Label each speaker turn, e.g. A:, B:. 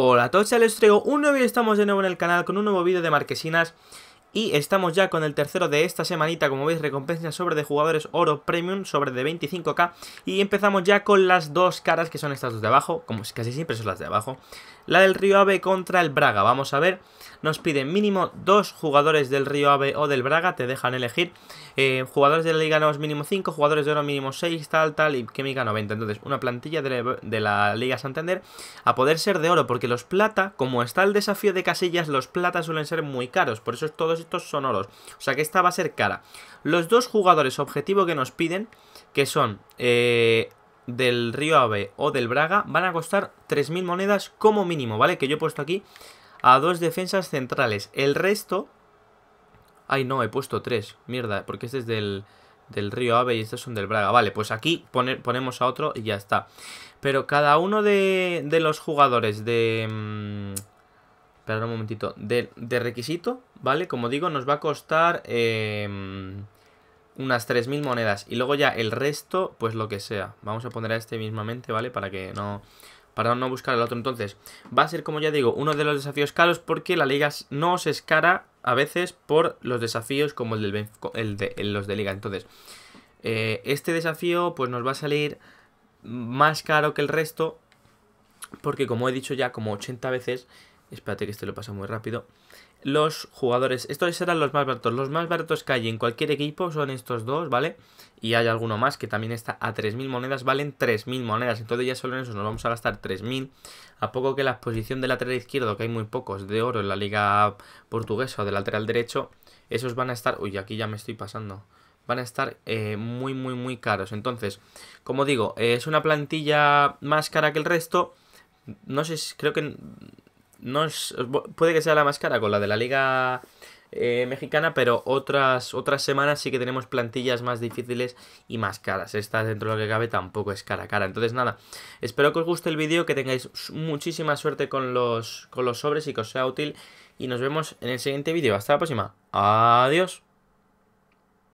A: Hola a todos, ya les traigo un nuevo y estamos de nuevo en el canal con un nuevo vídeo de marquesinas y estamos ya con el tercero de esta semanita, como veis, recompensa sobre de jugadores oro premium, sobre de 25k. Y empezamos ya con las dos caras, que son estas dos de abajo, como casi siempre son las de abajo. La del Río Ave contra el Braga, vamos a ver. Nos piden mínimo dos jugadores del Río Ave o del Braga, te dejan elegir. Eh, jugadores de la Liga Nuevos mínimo 5, jugadores de oro mínimo 6, tal, tal, y química 90. Entonces, una plantilla de la, Liga Santander a poder ser de oro, porque los plata, como está el desafío de casillas, los plata suelen ser muy caros. Por eso todos sonoros. O sea que esta va a ser cara. Los dos jugadores objetivo que nos piden, que son eh, del Río Ave o del Braga, van a costar 3.000 monedas como mínimo, ¿vale? Que yo he puesto aquí a dos defensas centrales. El resto... Ay, no, he puesto tres. Mierda, porque este es del, del Río Ave y estos son del Braga. Vale, pues aquí ponemos a otro y ya está. Pero cada uno de, de los jugadores de... Mm, espera un momentito. de requisito ¿vale? Como digo, nos va a costar em, unas 3.000 monedas. Y luego ya el resto, pues lo que sea. Vamos a poner a este mismamente, ¿vale? Para que no... Para no buscar al otro entonces. Va a ser, como ya digo, uno de los desafíos caros porque la liga no se escara a veces por los desafíos como el, de los de liga. Entonces, eh, este desafío pues nos va a salir más caro que el resto porque como he dicho ya como 80 veces, Espérate que este lo pasa muy rápido. Los jugadores, estos serán los más baratos. Los más baratos que hay en cualquier equipo son estos dos, ¿vale? Y hay alguno más que también está a 3.000 monedas, valen 3.000 monedas. Entonces ya solo en eso nos vamos a gastar 3.000. A poco que la posición de lateral izquierdo, que hay muy pocos de oro en la liga portuguesa o de lateral derecho, esos van a estar... Uy, aquí ya me estoy pasando van a estar eh, muy, muy, muy caros. Entonces, como digo, eh, es una plantilla más cara que el resto. No sé, si creo que puede que sea la más cara con la de la Liga eh, mexicana, pero otras, otras semanas sí que tenemos plantillas más difíciles y más caras. Esta, dentro de lo que cabe, tampoco es cara cara. Entonces, nada, espero que os guste el vídeo, que tengáis muchísima suerte con los, con los sobres y que os sea útil. Y nos vemos en el siguiente vídeo. Hasta la próxima. Adiós.